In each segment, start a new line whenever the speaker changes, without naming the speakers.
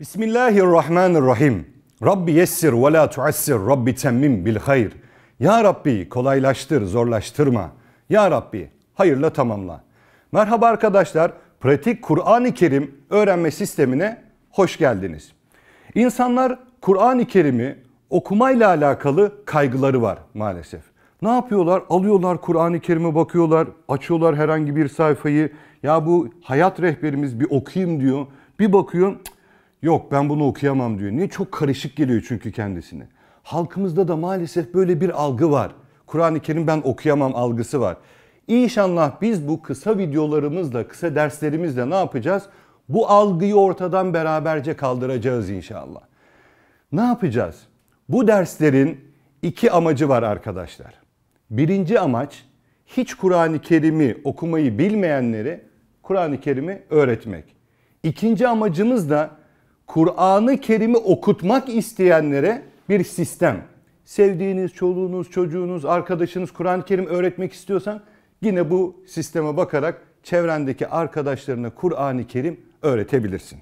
Bismillahirrahmanirrahim. Rabbi yessir ve la tuassir. Rabbi temmim bil hayr. Ya Rabbi kolaylaştır, zorlaştırma. Ya Rabbi hayırla tamamla. Merhaba arkadaşlar. Pratik Kur'an-ı Kerim öğrenme sistemine hoş geldiniz. İnsanlar Kur'an-ı Kerim'i okumayla alakalı kaygıları var maalesef. Ne yapıyorlar? Alıyorlar Kur'an-ı Kerim'e bakıyorlar, açıyorlar herhangi bir sayfayı. Ya bu hayat rehberimiz bir okuyayım diyor. Bir bakıyor, cık, Yok ben bunu okuyamam diyor. Niye? Çok karışık geliyor çünkü kendisine. Halkımızda da maalesef böyle bir algı var. Kur'an-ı Kerim ben okuyamam algısı var. İnşallah biz bu kısa videolarımızla, kısa derslerimizle ne yapacağız? Bu algıyı ortadan beraberce kaldıracağız inşallah. Ne yapacağız? Bu derslerin iki amacı var arkadaşlar. Birinci amaç hiç Kur'an-ı Kerim'i okumayı bilmeyenlere Kur'an-ı Kerim'i öğretmek. İkinci amacımız da Kur'an-ı Kerim'i okutmak isteyenlere bir sistem. Sevdiğiniz, çoluğunuz, çocuğunuz, arkadaşınız Kur'an-ı Kerim öğretmek istiyorsan yine bu sisteme bakarak çevrendeki arkadaşlarına Kur'an-ı Kerim öğretebilirsin.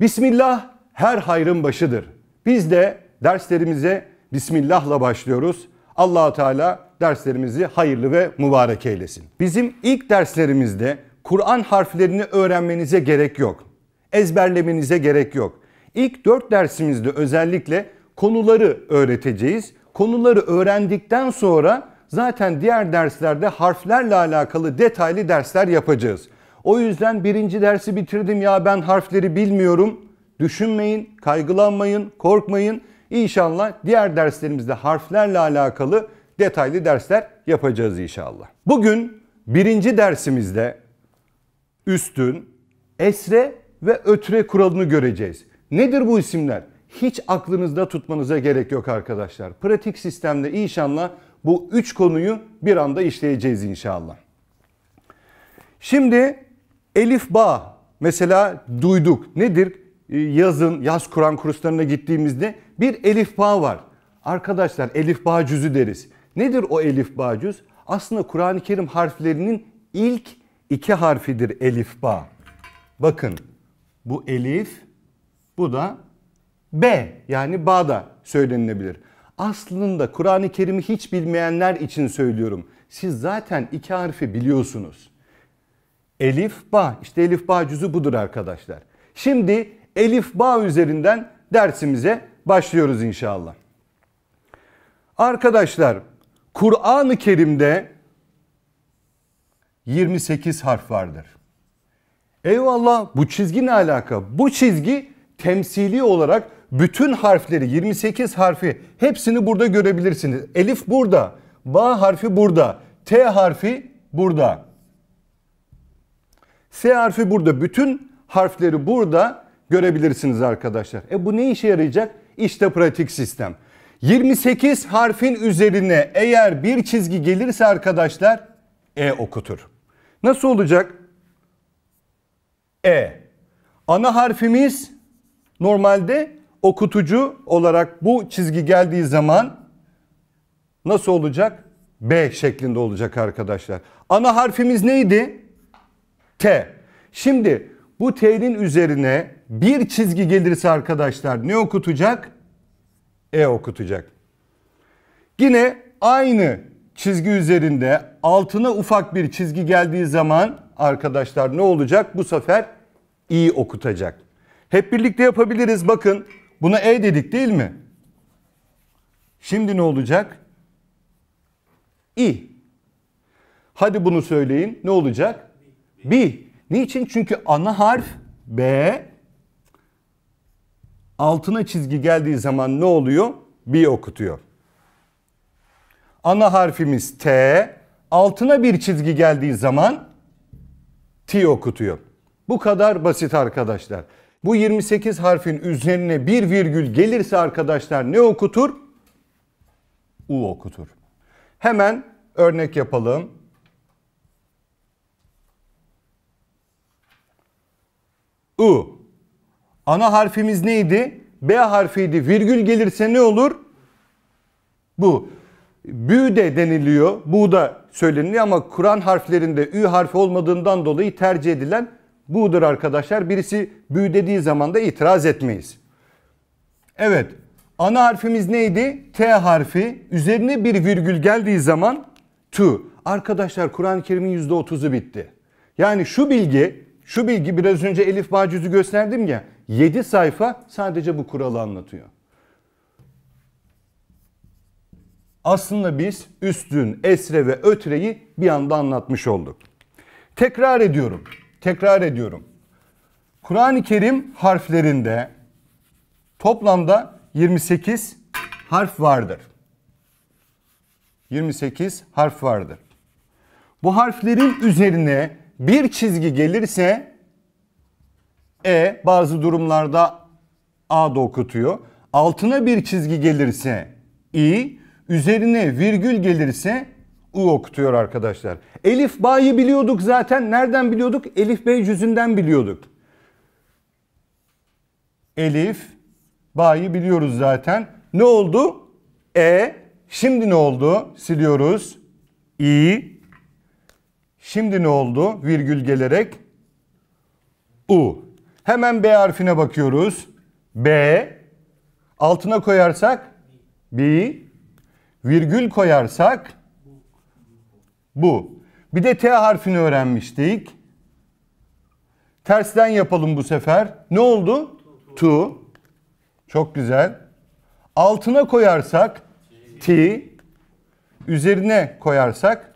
Bismillah her hayrın başıdır. Biz de derslerimize Bismillah'la başlıyoruz. allah Teala derslerimizi hayırlı ve mübarek eylesin. Bizim ilk derslerimizde Kur'an harflerini öğrenmenize gerek yok ezberlemenize gerek yok. İlk 4 dersimizde özellikle konuları öğreteceğiz. Konuları öğrendikten sonra zaten diğer derslerde harflerle alakalı detaylı dersler yapacağız. O yüzden birinci dersi bitirdim ya ben harfleri bilmiyorum. Düşünmeyin, kaygılanmayın, korkmayın. İnşallah diğer derslerimizde harflerle alakalı detaylı dersler yapacağız inşallah. Bugün birinci dersimizde üstün, esre ve ötüre kuralını göreceğiz. Nedir bu isimler? Hiç aklınızda tutmanıza gerek yok arkadaşlar. Pratik sistemde inşallah bu üç konuyu bir anda işleyeceğiz inşallah. Şimdi elif ba mesela duyduk. Nedir? Ee, yazın yaz Kur'an kurslarına gittiğimizde bir elif ba var. Arkadaşlar elif ba cüzü deriz. Nedir o elif ba cüz? Aslında Kur'an-ı Kerim harflerinin ilk iki harfidir elif ba. Bakın bu elif, bu da B yani ba da söylenilebilir. Aslında Kur'an-ı Kerim'i hiç bilmeyenler için söylüyorum. Siz zaten iki harfi biliyorsunuz. Elif ba işte elif ba cüzü budur arkadaşlar. Şimdi elif ba üzerinden dersimize başlıyoruz inşallah. Arkadaşlar Kur'an-ı Kerim'de 28 harf vardır. Eyvallah bu çizgi ne alaka? Bu çizgi temsili olarak bütün harfleri 28 harfi hepsini burada görebilirsiniz. Elif burada, ba harfi burada, t harfi burada. S harfi burada. Bütün harfleri burada görebilirsiniz arkadaşlar. E bu ne işe yarayacak? İşte pratik sistem. 28 harfin üzerine eğer bir çizgi gelirse arkadaşlar E okutur. Nasıl olacak? E. Ana harfimiz normalde okutucu olarak bu çizgi geldiği zaman nasıl olacak? B şeklinde olacak arkadaşlar. Ana harfimiz neydi? T. Şimdi bu T'nin üzerine bir çizgi gelirse arkadaşlar ne okutacak? E okutacak. Yine aynı çizgi üzerinde altına ufak bir çizgi geldiği zaman arkadaşlar ne olacak? Bu sefer iyi okutacak. Hep birlikte yapabiliriz. Bakın buna E dedik değil mi? Şimdi ne olacak? İ. Hadi bunu söyleyin. Ne olacak? B. Niçin? Çünkü ana harf B. Altına çizgi geldiği zaman ne oluyor? B okutuyor. Ana harfimiz T. Altına bir çizgi geldiği zaman T okutuyor. Bu kadar basit arkadaşlar. Bu 28 harfin üzerine bir virgül gelirse arkadaşlar ne okutur? U okutur. Hemen örnek yapalım. U. Ana harfimiz neydi? B harfiydi. Virgül gelirse ne olur? Bu. Büde deniliyor, bu da söyleniyor ama Kur'an harflerinde ü harfi olmadığından dolayı tercih edilen bu'dur arkadaşlar. Birisi bü dediği zaman da itiraz etmeyiz. Evet, ana harfimiz neydi? T harfi. Üzerine bir virgül geldiği zaman tu. Arkadaşlar Kur'an-ı Kerim'in %30'u bitti. Yani şu bilgi, şu bilgi biraz önce Elif Bacüz'ü gösterdim ya, 7 sayfa sadece bu kuralı anlatıyor. aslında biz üstün, esre ve ötreyi bir anda anlatmış olduk. Tekrar ediyorum, tekrar ediyorum. Kur'an-ı Kerim harflerinde toplamda 28 harf vardır. 28 harf vardır. Bu harflerin üzerine bir çizgi gelirse E bazı durumlarda A da okutuyor. Altına bir çizgi gelirse İ, Üzerine virgül gelirse u okutuyor arkadaşlar. Elif bayi biliyorduk zaten. Nereden biliyorduk? Elif bey yüzünden biliyorduk. Elif bayi biliyoruz zaten. Ne oldu? E. Şimdi ne oldu? Siliyoruz. İ. Şimdi ne oldu? Virgül gelerek U. Hemen B harfine bakıyoruz. B. Altına koyarsak B virgül koyarsak bu. Bir de T harfini öğrenmiştik. Tersten yapalım bu sefer. Ne oldu? Tu. Çok güzel. Altına koyarsak T. Üzerine koyarsak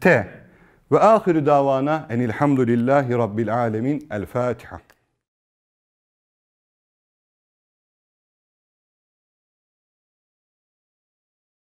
T. Ve ahiru davana en enilhamdülillahi rabbil alemin. El Fatiha.